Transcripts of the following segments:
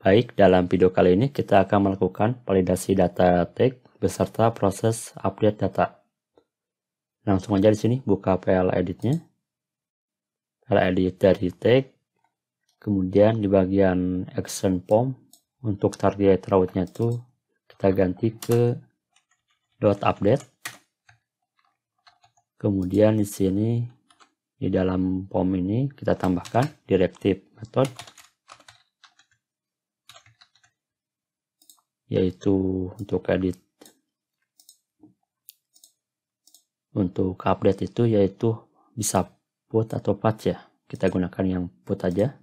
Baik, dalam video kali ini kita akan melakukan validasi data tag beserta proses update data. Langsung aja di sini buka file editnya. File edit dari tag. Kemudian di bagian action form untuk target route-nya itu kita ganti ke dot update. Kemudian di sini di dalam form ini kita tambahkan directive method yaitu untuk edit untuk update itu yaitu bisa put atau patch ya kita gunakan yang put aja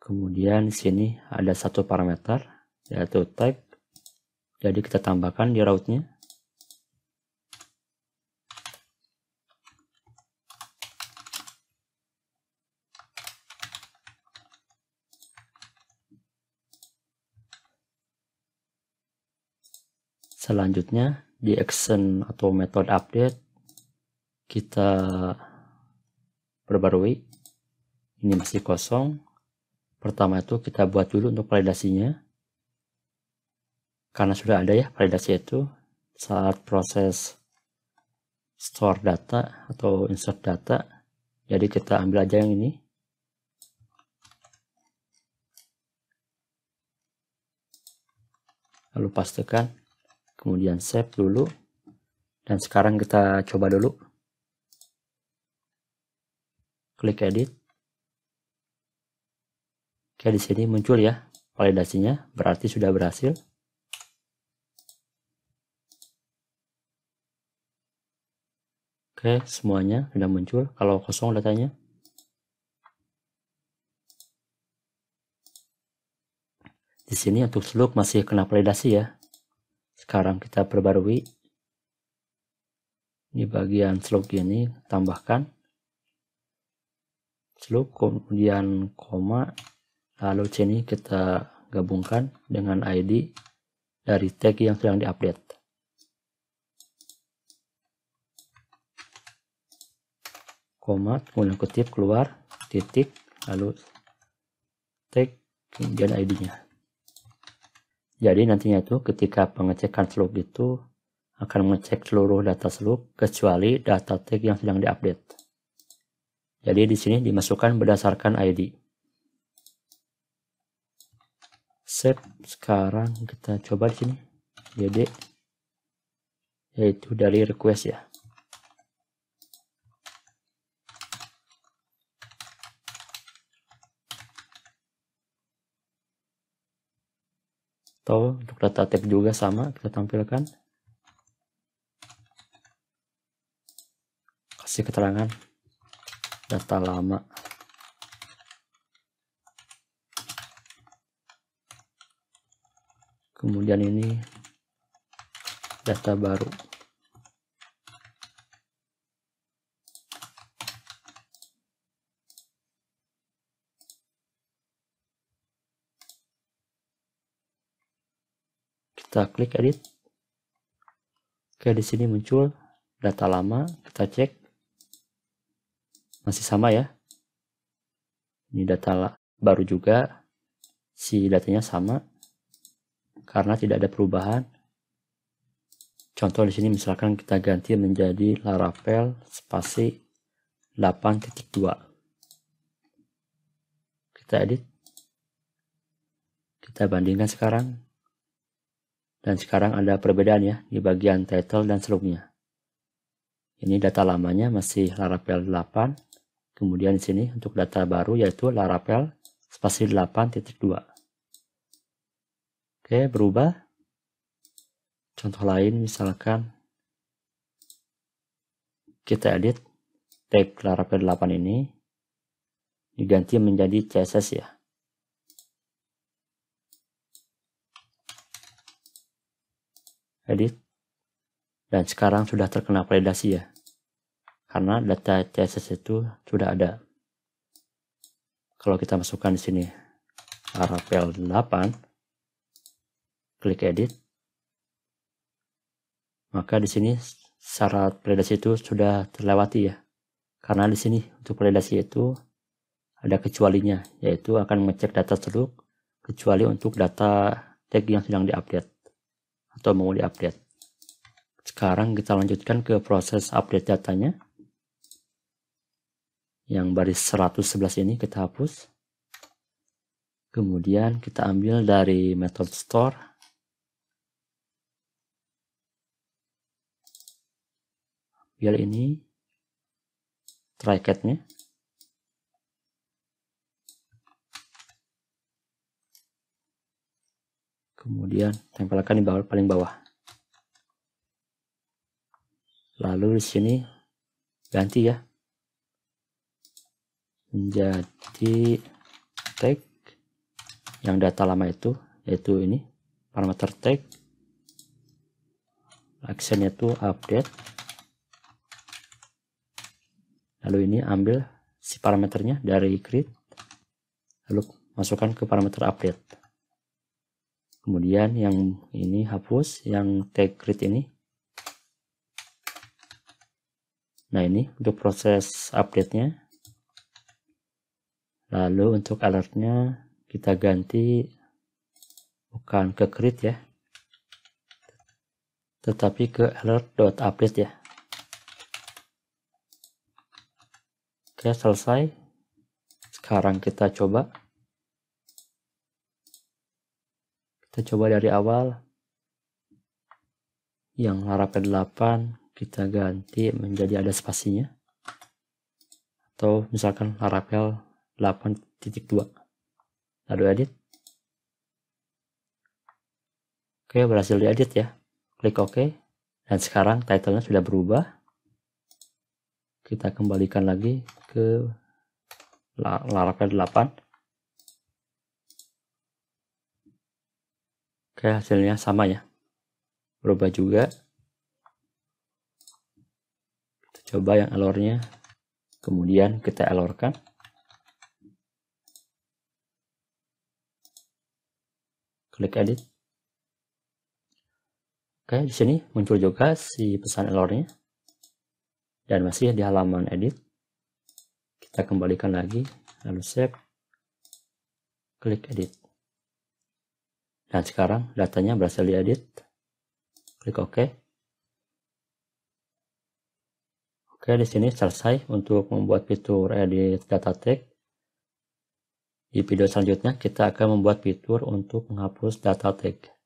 kemudian di sini ada satu parameter yaitu type jadi kita tambahkan di route-nya Selanjutnya di action atau metode update kita perbarui. Ini masih kosong. Pertama itu kita buat dulu untuk validasinya. Karena sudah ada ya validasi itu saat proses store data atau insert data. Jadi kita ambil aja yang ini. Lalu pastikan kemudian save dulu dan sekarang kita coba dulu klik edit oke di sini muncul ya validasinya berarti sudah berhasil oke semuanya sudah muncul kalau kosong datanya di sini untuk seluk masih kena validasi ya sekarang kita perbarui. Di bagian slug ini tambahkan slug kemudian koma lalu C ini kita gabungkan dengan ID dari tag yang sedang diupdate. koma kemudian kutip keluar titik lalu tag kemudian ID-nya jadi nantinya itu ketika pengecekan slug itu akan mengecek seluruh data slug kecuali data tag yang sedang diupdate. Jadi di sini dimasukkan berdasarkan ID. Save sekarang kita coba di sini jadi yaitu dari request ya. atau untuk data tab juga sama kita tampilkan kasih keterangan data lama kemudian ini data baru kita klik edit oke di sini muncul data lama kita cek masih sama ya ini data baru juga si datanya sama karena tidak ada perubahan contoh di sini misalkan kita ganti menjadi Laravel spasi 8.2 kita edit kita bandingkan sekarang dan sekarang ada perbedaan ya di bagian title dan seluknya. Ini data lamanya masih Laravel 8. Kemudian di sini untuk data baru yaitu Laravel spasi 8.2. Oke, berubah. Contoh lain misalkan kita edit tag Laravel 8 ini diganti menjadi CSS ya. edit dan sekarang sudah terkena validasi ya karena data CSS itu sudah ada kalau kita masukkan di sini Laravel 8 klik edit maka di sini syarat validasi itu sudah terlewati ya karena di sini untuk validasi itu ada kecualinya yaitu akan mengecek data seluk kecuali untuk data tag yang sedang diupdate atau mau diupdate. Sekarang kita lanjutkan ke proses update datanya. Yang baris 111 ini kita hapus. Kemudian kita ambil dari method store. Ambil ini try nya kemudian tempelkan di bawah paling bawah lalu di sini ganti ya menjadi tag yang data lama itu yaitu ini parameter tag actionnya itu update lalu ini ambil si parameternya dari create. lalu masukkan ke parameter update kemudian yang ini hapus yang tag grid ini nah ini untuk proses update nya lalu untuk alertnya kita ganti bukan ke grid ya tetapi ke alert.update ya oke selesai sekarang kita coba Kita coba dari awal. Yang larap ke 8 kita ganti menjadi ada spasinya. Atau misalkan laravel 8.2. Lalu edit. Oke, berhasil diedit ya. Klik OK. Dan sekarang titlenya sudah berubah. Kita kembalikan lagi ke laravel 8 Oke, hasilnya sama ya. Berubah juga. Kita coba yang alurnya. Kemudian kita alurkan. Klik edit. Oke, di sini muncul juga si pesan alurnya. Dan masih di halaman edit. Kita kembalikan lagi, lalu save. Klik edit. Dan sekarang datanya berhasil diedit. Klik OK. Oke, di sini selesai untuk membuat fitur edit data tag. Di video selanjutnya kita akan membuat fitur untuk menghapus data tag.